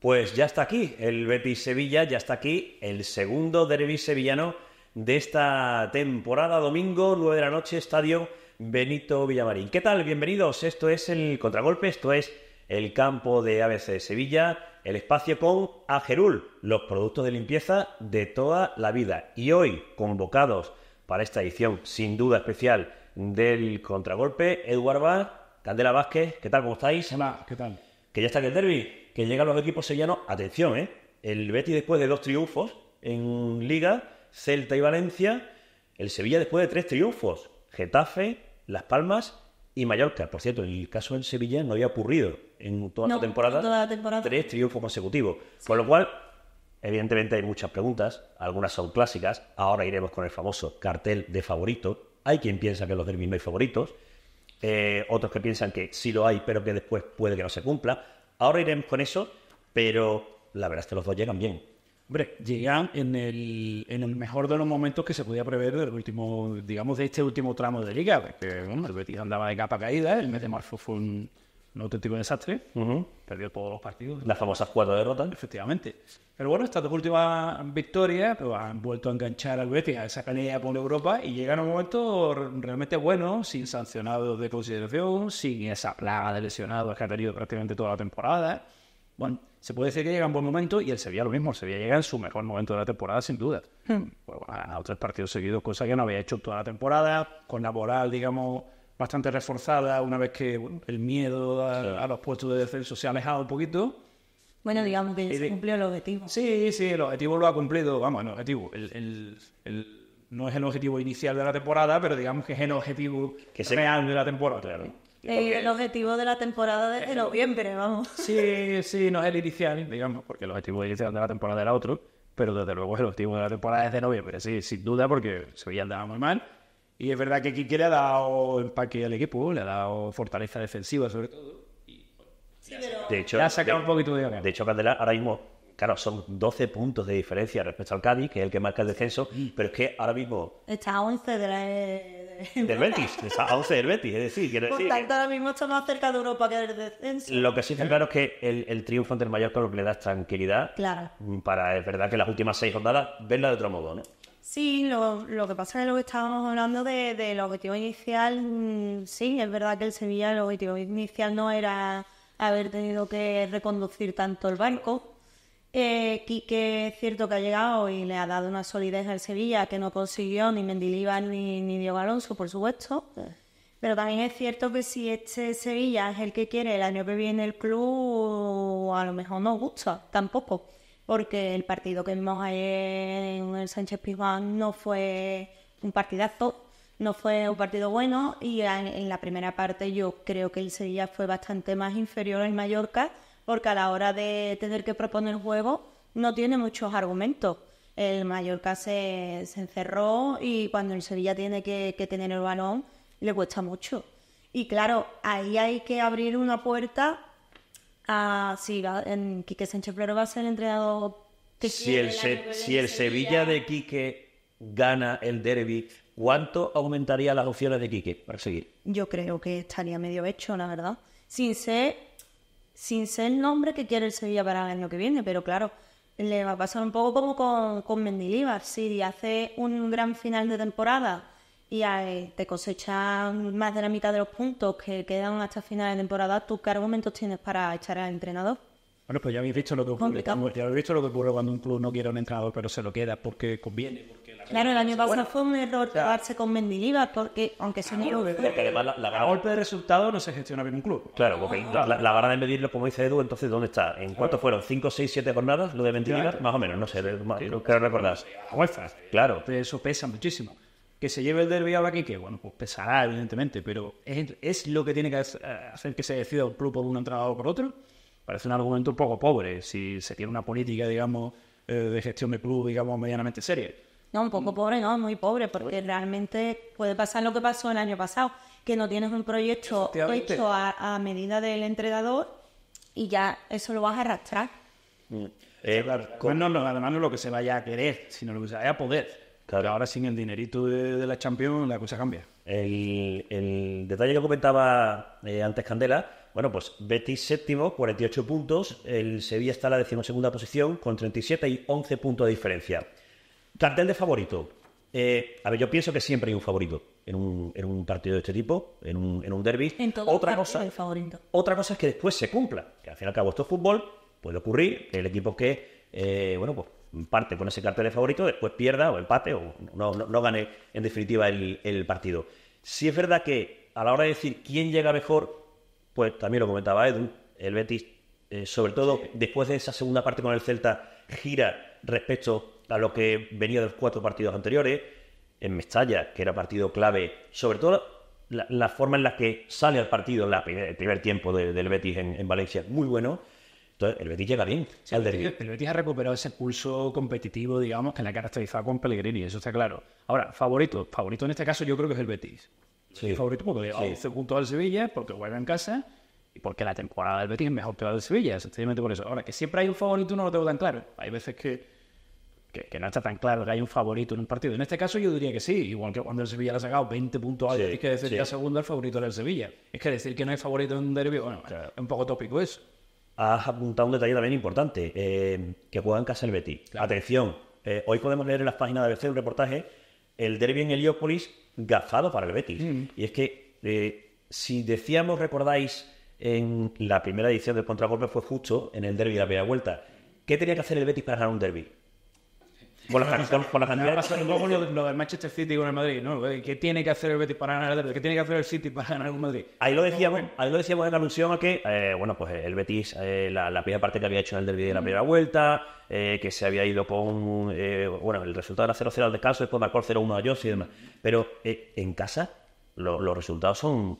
Pues ya está aquí el Betis Sevilla, ya está aquí el segundo derby sevillano de esta temporada, domingo 9 de la noche, estadio Benito Villamarín. ¿Qué tal? Bienvenidos. Esto es el contragolpe, esto es el campo de ABC Sevilla, el espacio con Agerul, los productos de limpieza de toda la vida. Y hoy, convocados para esta edición sin duda especial del contragolpe, Eduardo, Bar, Candela Vázquez, ¿qué tal? ¿Cómo estáis? ¿qué tal? que ya está que el derby, que llegan los equipos sevillanos, atención, ¿eh? El Betis después de dos triunfos en Liga, Celta y Valencia, el Sevilla después de tres triunfos, Getafe, Las Palmas y Mallorca. Por cierto, en el caso del Sevilla no había ocurrido en toda, la, temporada, tres triunfos consecutivos. Con lo cual, evidentemente hay muchas preguntas, algunas son clásicas, ahora iremos con el famoso cartel de favorito. Hay quien piensa que los derbis no hay favoritos, eh, otros que piensan que sí lo hay, pero que después puede que no se cumpla. Ahora iremos con eso, pero la verdad es que los dos llegan bien. Hombre, llegan en el, en el mejor de los momentos que se podía prever del último, digamos, de este último tramo de liga. Porque, el Betis andaba de capa caída, el mes de marzo fue un, un auténtico desastre. Perdió todos los partidos. Las famosas cuatro derrotas. Efectivamente. Pero bueno, estas dos últimas victorias pues, han vuelto a enganchar al Betis a esa canilla por Europa y llegan a un momento realmente bueno, sin sancionados de consideración, sin esa plaga de lesionados que ha tenido prácticamente toda la temporada. Bueno, se puede decir que llega en buen momento y el Sevilla lo mismo. El Sevilla llega en su mejor momento de la temporada, sin duda. Hmm. Pues Bueno, ha tres partidos seguidos, cosa que no había hecho toda la temporada, con la moral, digamos bastante reforzada una vez que el miedo a, los puestos de descenso se ha alejado un poquito. Bueno, digamos que se cumplió el objetivo. Sí, sí, el objetivo lo ha cumplido, vamos, el objetivo, el, no es el objetivo inicial de la temporada, pero digamos que es el objetivo que se... real de la temporada. El, objetivo de la temporada de eh, noviembre, vamos. Sí, sí, no es el inicial, digamos, porque el objetivo inicial de la temporada era otro, pero desde luego el objetivo de la temporada es de noviembre, sí, sin duda, porque se andaba muy mal y es verdad que Quique le ha dado empaque al equipo, le ha dado fortaleza defensiva sobre todo. sí, pero... De hecho, ha sacado un poquito de De hecho, Candela, ahora mismo, claro, son 12 puntos de diferencia respecto al Cádiz, que es el que marca el descenso, mm. pero es que ahora mismo... Está a 11 de la... E del Betis, está a 11 del Betis, es decir, quiero decir. ahora mismo está más cerca de Europa que del descenso. Lo que sí está claro es que el, el triunfo ante el Mallorca lo que le da tranquilidad. Claro. Mm, para, es verdad que las últimas seis jornadas, venla de otro modo, ¿no? Sí, lo, lo, que pasa es lo que estábamos hablando del de, objetivo inicial, mm, sí, es verdad que el Sevilla, el objetivo inicial no era haber tenido que reconducir tanto el banco. Eh, es cierto que ha llegado y le ha dado una solidez al Sevilla que no consiguió ni Mendilibar ni, ni Diego Alonso, por supuesto. Pero también es cierto que si este Sevilla es el que quiere el año que viene el club, a lo mejor no gusta tampoco porque el partido que vimos ayer en el Sánchez Pizjuán no fue un partidazo, no fue un partido bueno y en, la primera parte yo creo que el Sevilla fue bastante más inferior al Mallorca porque a la hora de tener que proponer juego no tiene muchos argumentos el Mallorca se, encerró y cuando el Sevilla tiene que, que, tener el balón le cuesta mucho. Y claro, ahí hay que abrir una puerta Ah, sí, en Quique Sánchez va a ser Si el, si el Sevilla de Quique gana el derby, ¿cuánto aumentaría las opciones de Quique para seguir? Yo creo que estaría medio hecho, la verdad. Sin ser, sin ser el nombre que quiere el Sevilla para el año que viene, pero claro, le va a pasar un poco como con, con Mendilibar. Si hace un gran final de temporada y ahí eh, te cosechan más de la mitad de los puntos que quedan hasta final de temporada, ¿tú qué argumentos tienes para echar al entrenador? Bueno, pues ya habéis visto lo que ocurre, visto lo que cuando un club no quiere un entrenador, pero se lo queda porque conviene. claro, el año pasado fue un error quedarse con Mendilibar porque, aunque se negó... Porque además la, golpe de resultado no se gestiona bien un club. Claro, porque ah. la, la, gana de medirlo, como dice Edu, entonces ¿dónde está? ¿En cuánto fueron? ¿5, 6, 7 jornadas lo de Mendilibar? Más o menos, no sé, lo que recordás. A Claro. Eso pesa muchísimo que se lleve el derby aquí, que bueno, pues pesará, evidentemente, pero es, lo que tiene que hacer que se decida un club por un entrenador o por otro. Parece un argumento un poco pobre si se tiene una política, digamos, eh, de gestión de club, digamos, medianamente seria. No, un poco pobre, no, muy pobre, porque realmente puede pasar lo que pasó el año pasado, que no tienes un proyecto hecho a, medida del entrenador y ya eso lo vas a arrastrar. Mm. Eh, pues además, no, además, lo que se vaya a querer, sino lo que se vaya a poder. Pero ahora sin el dinerito de, la Champions la cosa cambia. El, detalle que comentaba eh, antes Candela, bueno, pues Betis séptimo, 48 puntos, el Sevilla está en la decimosegunda posición con 37 y 11 puntos de diferencia. Cartel de favorito. Eh, a ver, yo pienso que siempre hay un favorito en un, partido de este tipo, en un, derby. En todo otra cosa, favorito. Otra cosa es que después se cumpla, que al fin y al cabo esto es fútbol, puede ocurrir, el equipo que, eh, bueno, pues parte con ese cartel de favorito, después pierda o empate o no, gane en definitiva el, partido. Si es verdad que a la hora de decir quién llega mejor, pues también lo comentaba Edu, el Betis, eh, sobre todo después de esa segunda parte con el Celta, gira respecto a lo que venía de los cuatro partidos anteriores, en Mestalla, que era partido clave, sobre todo la, forma en la que sale al partido el primer tiempo del Betis en Valencia, muy bueno. Entonces, el Betis llega bien El Betis ha recuperado ese pulso competitivo, digamos, que le ha caracterizado con Pellegrini, eso está claro. Ahora, favorito. Favorito en este caso yo creo que es el Betis. Sí. favorito porque le 11 puntos al Sevilla, porque juega en casa y porque la temporada del Betis es mejor que la del Sevilla, sencillamente por eso. Ahora, que siempre hay un favorito no lo tengo tan claro. Hay veces que, que, no está tan claro que hay un favorito en un partido. En este caso yo diría que sí, igual que cuando el Sevilla le ha sacado 20 puntos al Betis, que decir que segundo el favorito era el Sevilla. Es que decir que no hay favorito en un derbi, bueno, es un poco tópico eso has apuntado un detalle también importante, eh, que juega en casa el Betis. Atención, eh, hoy podemos leer en las páginas de ABC un reportaje, el derbi en Heliópolis gafado para el Betis. Mm. Y es que, eh, si decíamos, recordáis, en la primera edición del contragolpe fue justo en el derby de la primera vuelta, ¿qué tenía que hacer el Betis para ganar un derby? por lo, del Manchester City con el Madrid, ¿no? ¿Qué tiene que hacer el Betis para ganar el Derby? ¿Qué tiene que hacer el City para ganar el Madrid? Ahí lo decíamos, ahí lo decíamos en alusión a que, eh, bueno, pues el Betis, eh, la, primera parte que había hecho en el Derby de la mm. primera vuelta, eh, que se había ido con, bueno, el resultado era 0-0 al descanso, después marcó 0-1 a Jones y demás. Pero en casa, los resultados son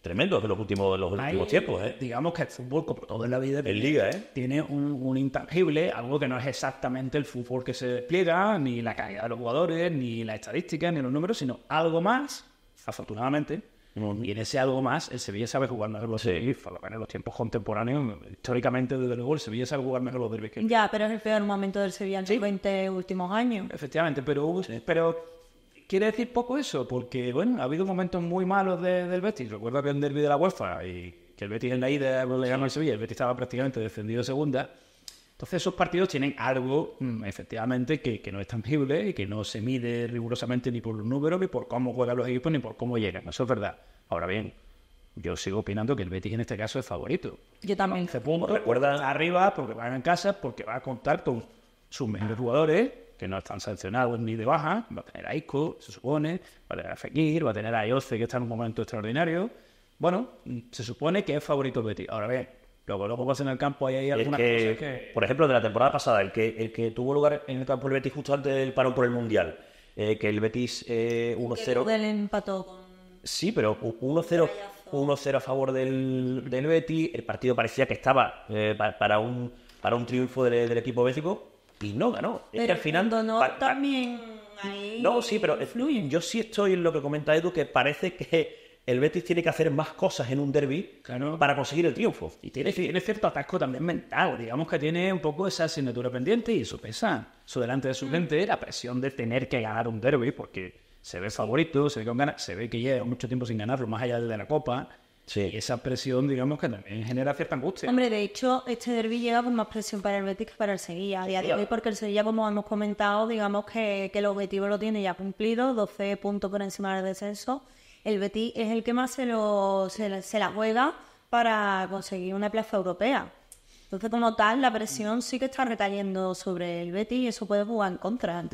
tremendo de los últimos, de los últimos tiempos. ¿eh? Digamos que el fútbol, como todo en la vida, el liga, ¿eh? tiene un, intangible, algo que no es exactamente el fútbol que se despliega, ni la calidad de los jugadores, ni la estadística, ni los números, sino algo más, afortunadamente. Y en ese algo más, el Sevilla sabe jugar mejor los sí. derbis, en los tiempos contemporáneos, históricamente, desde luego, el Sevilla sabe jugar mejor los derbis. Que... Ya, pero es el peor momento del Sevilla en los 20 últimos años. Efectivamente, pero, pero quiere decir poco eso, porque bueno, ha habido momentos muy malos del Betis. Recuerdo que en derbi de la UEFA y que el Betis en la ida le ganó el Sevilla, el Betis estaba prácticamente descendido de segunda. Entonces esos partidos tienen algo, mm, efectivamente, que, no es tangible y que no se mide rigurosamente ni por los números, ni por cómo juegan los equipos, ni por cómo llegan. Eso es verdad. Ahora bien, yo sigo opinando que el Betis en este caso es favorito. Yo también. Se recuerdan arriba porque van en casa, porque va a contar con sus mejores jugadores no están sancionados ni de baja. Va a tener a Ico, se supone, va a tener a Fekir, va a tener a Ioce, que está en un momento extraordinario. Bueno, se supone que es favorito el Betis. Ahora bien, luego que pasa en el campo ahí hay algunas Por ejemplo, de la temporada pasada, el que, el que tuvo lugar en el campo del Betis justo antes del parón por el Mundial, eh, que el Betis 1-0... Eh, empató Sí, pero 1-0... 0 a favor del, del Betis, el partido parecía que estaba eh, para, un, para un triunfo del, equipo bético, y no ganó. Pero al no también ahí No, sí, pero fluyen. Eh, yo sí estoy en lo que comenta Edu, que parece que el Betis tiene que hacer más cosas en un derby para conseguir el triunfo. Y tiene, cierto atasco también mental, digamos que tiene un poco esa asignatura pendiente y eso pesa. Su delante de su mm. gente, la presión de tener que ganar un derby, porque se ve favorito, se ve se ve que lleva mucho tiempo sin ganarlo, más allá de la Copa Sí. esa presión, digamos, que también genera cierta angustia. Hombre, de hecho, este derby llega con pues, más presión para el Betis que para el Sevilla. A día de hoy, porque el Sevilla, como hemos comentado, digamos que, el objetivo lo tiene ya cumplido, 12 puntos por encima del descenso. El Betis es el que más se, lo, se, la juega para conseguir una plaza europea. Entonces, como tal, la presión sí que está recayendo sobre el Betis y eso puede jugar en contra.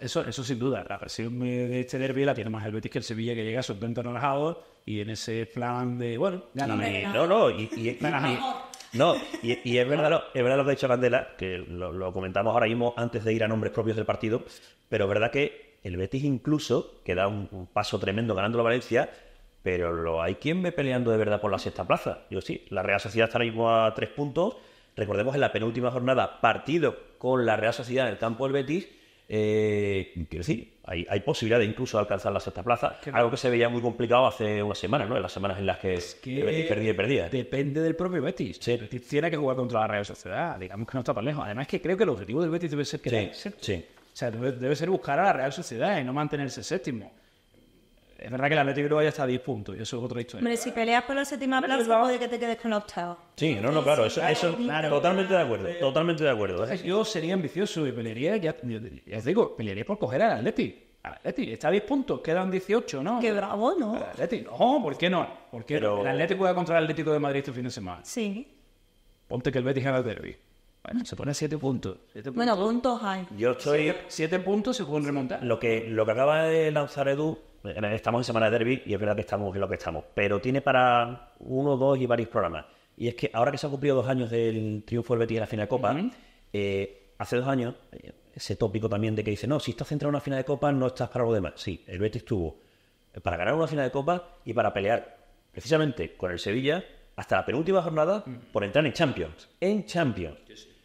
eso, eso sin duda. La presión de este derby la tiene más el Betis que el Sevilla, que llega a sus 20 y en ese plan de, bueno, no, no, y, no, y, es, verdad lo, es verdad lo que ha dicho Candela, que lo, comentamos ahora mismo antes de ir a nombres propios del partido, pero es verdad que el Betis incluso, que da un, paso tremendo ganando la Valencia, pero lo hay quien ve peleando de verdad por la sexta plaza. Yo sí, la Real Sociedad está ahora mismo a tres puntos, recordemos en la penúltima jornada partido con la Real Sociedad en el campo del Betis, eh, quiero decir, hay, hay posibilidad de incluso alcanzar la sexta plaza, algo que se veía muy complicado hace unas semanas, ¿no? En las semanas en las que, es perdía y perdía. Depende del propio Betis. Betis tiene que jugar contra la Real Sociedad, digamos que no está tan lejos. Además que creo que el objetivo del Betis debe ser que sí, sí. O sea, debe, debe, ser buscar a la Real Sociedad y no mantenerse séptimo es verdad que el Atlético de ya está a 10 puntos, y eso es otra historia. Hombre, si peleas por la séptima plaza, puede que te quedes con opt-out. Sí, no, no, claro, eso, eso totalmente de acuerdo, totalmente de acuerdo. ¿eh? Yo sería ambicioso y pelearía, ya, os digo, pelearía por coger al Atlético. está a 10 puntos, quedan 18, ¿no? Qué bravo, ¿no? no, ¿por qué no? Porque el Atlético a contra el Atlético de Madrid este fin de semana. Sí. Ponte que el Betis gana el derby. Bueno, se pone a 7 puntos. Bueno, puntos hay. Yo estoy... 7 puntos se pueden remontar. Lo que, lo que acaba de lanzar Edu estamos en semana de derby y es verdad que estamos en lo que estamos, pero tiene para uno, dos y varios programas. Y es que ahora que se han cumplido dos años del triunfo del Betis en la final de Copa, eh, hace dos años, eh, ese tópico también de que dice, no, si estás centrado en una final de Copa, no estás para lo demás. Sí, el Betis tuvo para ganar una final de Copa y para pelear precisamente con el Sevilla hasta la penúltima jornada mm. por entrar en Champions. En Champions.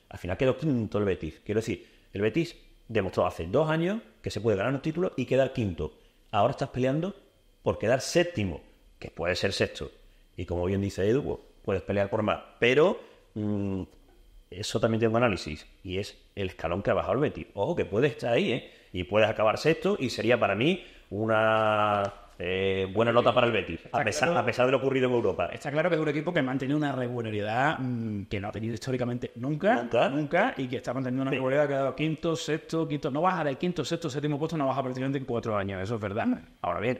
Al final quedó quinto el Betis. Quiero decir, el Betis demostró hace dos años que se puede ganar un título y quedar quinto ahora estás peleando por quedar séptimo, que puede ser sexto. Y como bien dice Edu, pues, puedes pelear por más. Pero mm, eso también tengo análisis. Y es el escalón que ha bajado el Betis. Ojo, que puede estar ahí, ¿eh? Y puedes acabar sexto y sería para mí una buena nota para el Betis, a pesar, a pesar, de lo ocurrido en Europa. Está claro que es un equipo que mantiene una regularidad mm, que no ha tenido históricamente nunca, nunca, y que está manteniendo una regularidad que ha dado quinto, sexto, quinto, no baja del quinto, sexto, séptimo puesto, no baja prácticamente en cuatro años, eso es verdad. Ahora bien,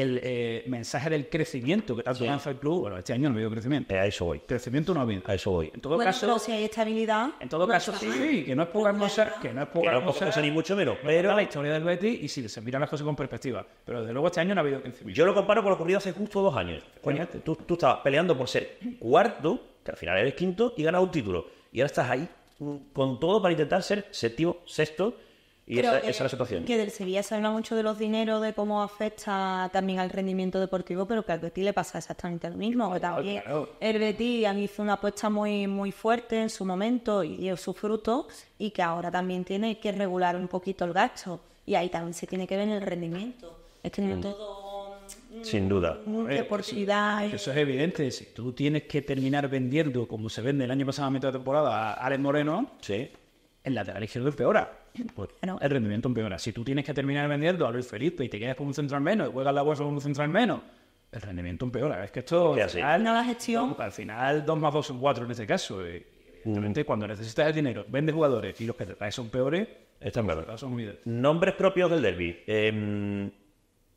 el eh, mensaje del crecimiento que tanto lanza el club. Bueno, este año no ha habido crecimiento. a eso voy. Crecimiento no ha habido. A eso voy. En todo caso, si hay estabilidad. En todo pues caso, sí, que no es poca no que no es poca, que no ni mucho menos. Pero la historia del Betis y si se miran las cosas con perspectiva. Pero desde luego este año no ha habido crecimiento. Yo lo comparo con lo ocurrido hace justo dos años. Coño, tú, tú estabas peleando por ser cuarto, que al final eres quinto y ganas un título. Y ahora estás ahí mm, con todo para intentar ser séptimo, sexto y esa, es la situación. Que del Sevilla se habla mucho de los dineros, de cómo afecta también al rendimiento deportivo, pero que al Betis le pasa exactamente lo mismo. que también el Betis hizo una apuesta muy, muy fuerte en su momento y dio su fruto y que ahora también tiene que regular un poquito el gasto. Y ahí también se tiene que ver el rendimiento. Es que mm. todo. Mm, Sin duda. Mm, eso, es evidente. Si tú tienes que terminar vendiendo, como se vende el año pasado a mitad de temporada, a Alex Moreno, sí. el lateral izquierdo empeora pues, el rendimiento empeora. Si tú tienes que terminar vendiendo a Luis Felipe y te quedas con un central menos y juegas la bolsa con un central menos, el rendimiento empeora. Es que esto al final, no, gestión. al final 2 más dos son 4 en este caso. Mm. cuando necesitas el dinero, vende jugadores y los que te traes son peores, están Nombres propios del derby. Em,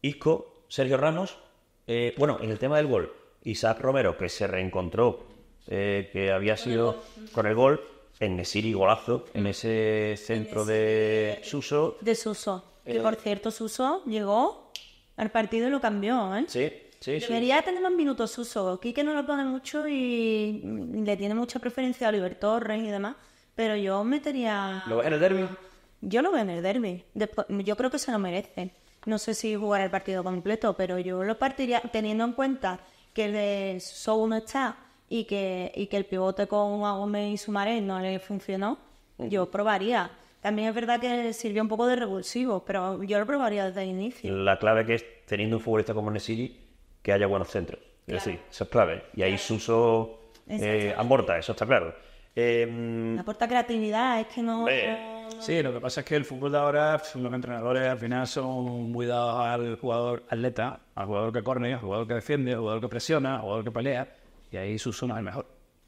Isco, Sergio Ramos. Eh, bueno, en el tema del gol, Isaac Romero, que se reencontró, eh, que había sido con el gol en y golazo en ese centro de Suso. De Suso. Que eh, por cierto, Suso llegó al partido y lo cambió, ¿eh? Sí, sí, sí. Debería tener más minutos Suso. Quique no lo pone mucho y le tiene mucha preferencia a Oliver Torres y demás. Pero yo metería. ¿Lo en el derby? Yo lo veo en el derby. yo creo que se lo merecen. No sé si jugar el partido completo, pero yo lo partiría teniendo en cuenta que el de Suso no está y que, y que el pivote con Agome y Sumare no le funcionó, yo probaría. También es verdad que sirvió un poco de revulsivo, pero yo lo probaría desde el inicio. La clave que es teniendo un futbolista como Nesiri, que haya buenos centros. Es decir, eso es clave. Y ahí su uso eh, aporta, eso está claro. Em, aporta creatividad, es que no, Sí, lo que pasa es que el fútbol de ahora, los entrenadores al final son muy dados al jugador atleta, al jugador que corre, al jugador que defiende, al jugador que presiona, al jugador que pelea. Y ahí su es mejor.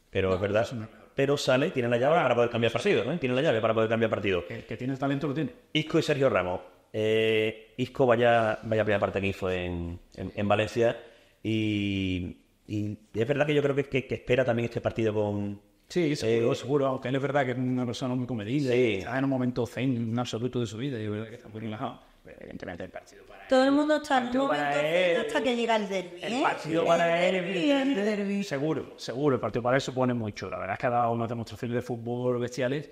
Pero es verdad. Pero sale, y tiene la llave para poder cambiar partido, ¿eh? Tiene la llave para poder cambiar partido. El que tiene talento lo tiene. Isco y Sergio Ramos. Eh, Isco vaya, vaya primera parte que hizo en, en, Valencia. Y, es verdad que yo creo que, que, espera también este partido con, Sí, eh, seguro, seguro, aunque es verdad que es una persona muy comedida, sí. está en un momento zen, un absoluto de su vida, y es verdad que está muy relajado evidentemente el partido para Todo el mundo está en momento hasta que llega el El ¿eh? partido para él el Seguro, seguro. El partido para él supone mucho. La verdad es que ha dado unas demostraciones de fútbol bestiales.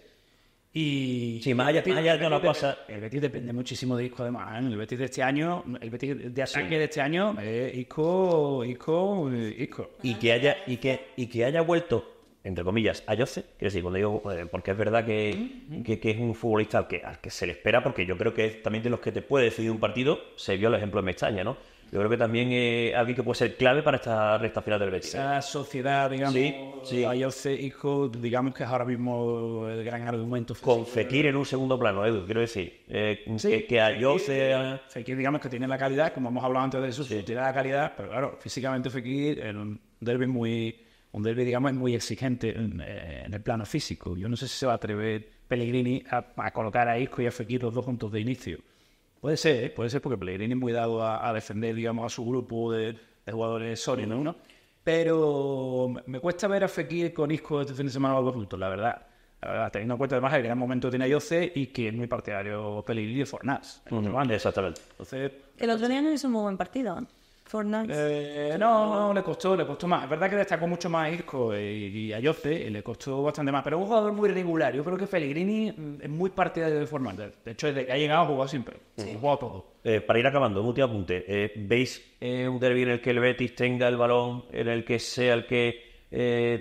Y si más allá, una cosa. El Betis depende muchísimo de Isco, además. ¿eh? El Betis de este año, el Betis de este año, eh, Isco, Isco, Isco. Y que, haya, y, que, y que haya vuelto entre comillas, a Jose. Quiero decir, cuando digo, eh, porque es verdad que, es un futbolista al que, al que, se le espera, porque yo creo que es también de los que te puede decidir un partido, se vio el ejemplo en Mestaña, ¿no? Yo creo que también es alguien que puede ser clave para esta recta final del Betis. Esa sociedad, digamos, sí, hijo, digamos que es ahora mismo el gran argumento. Con Fekir en un segundo plano, Edu, quiero decir. Eh, que, que Fekir, digamos que tiene la calidad, como hemos hablado antes de eso, tiene la calidad, pero claro, físicamente Fekir en un derby muy un digamos, es muy exigente eh, en, el plano físico. Yo no sé si se va a atrever Pellegrini a, colocar a Isco y a Fekir los dos juntos de inicio. Puede ser, ¿eh? puede ser porque Pellegrini es muy dado a, defender, digamos, a su grupo de, jugadores sólidos, ¿no? Pero me cuesta ver a Fekir con Isco este fin de semana algo juntos, la verdad. teniendo en cuenta además que el momento tiene Yoce y que es muy partidario Pellegrini de Fornás. Exactamente. el otro día no hizo un muy buen partido. Fortnite. Eh, no, no, le costó, le costó más. Es verdad que destacó mucho más a Isco y, a y le costó bastante más, pero es un jugador muy regular. Yo creo que Pellegrini mm, es muy partidario de Fortnite. De hecho, ha llegado ha jugado siempre, sí. ha jugado todo. Eh, para ir acabando, un último apunte. Eh, ¿Veis un derbi en el que el Betis tenga el balón, en el que sea el que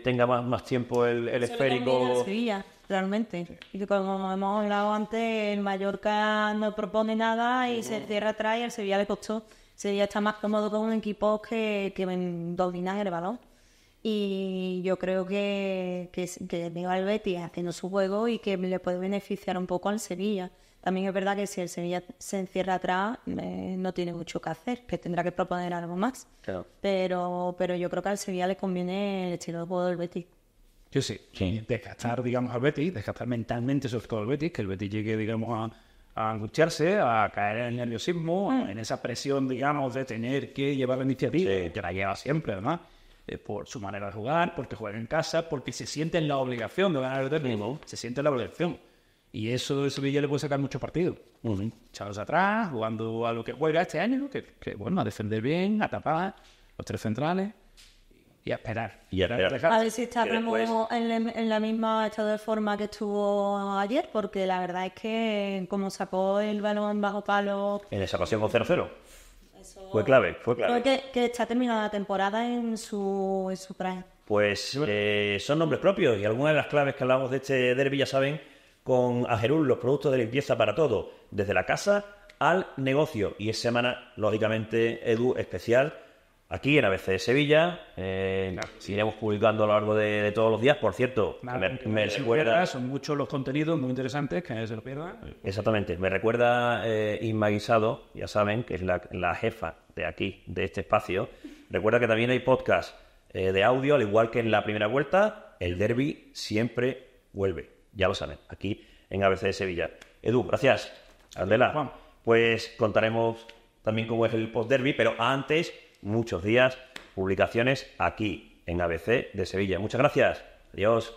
tenga más, tiempo el, el esférico? Sevilla, realmente. Y como hemos hablado antes, el Mallorca no propone nada y se cierra atrás y al Sevilla le costó. Sevilla está más cómodo con un equipo que, que dominan el balón. Y yo creo que, que, que veo al Betis haciendo su juego y que le puede beneficiar un poco al Sevilla. También es verdad que si el Sevilla se encierra atrás, eh, no tiene mucho que hacer, que tendrá que proponer algo más. Pero, pero yo creo que al Sevilla le conviene el estilo de juego del Betis. Yo sí. sí. Desgastar, digamos, al Betis, desgastar mentalmente sobre todo al Betis, que el Betis llegue, digamos, a a angustiarse, a caer en el nerviosismo, mm. en esa presión, digamos, de tener que llevar la iniciativa, que la lleva siempre, además, eh, por su manera de jugar, porque juega en casa, porque se siente en la obligación de ganar el derbi se siente en la obligación. Y eso Eso ya le puede sacar mucho partido. Echados atrás, jugando a lo que juega este año, que, que, bueno, a defender bien, a tapar los tres centrales. Y a esperar. Y a, a ver si está em-, en, la misma estado de forma que estuvo ayer, porque la verdad es que eh, como sacó el balón bajo palo... En esa ocasión con 0-0. Fue clave, fue clave. que, que está terminada la temporada en su, en Pues eh, son nombres propios y algunas de las claves que hablamos de este derby ya saben con Ajerul los productos de limpieza para todo, desde la casa al negocio. Y es semana, lógicamente, Edu especial aquí en ABC de Sevilla. Eh, publicando a lo largo de, todos los días. Por cierto, me, son muchos los contenidos muy interesantes que se lo pierdan. Exactamente. Me recuerda eh, Inma Guisado, ya saben, que es la, jefa de aquí, de este espacio. Recuerda que también hay podcast eh, de audio, al igual que en la primera vuelta, el derby siempre vuelve. Ya lo saben, aquí en ABC de Sevilla. Edu, gracias. Adela, pues contaremos también cómo es el post-derby, pero antes muchos días, publicaciones aquí en ABC de Sevilla. Muchas gracias. Adiós.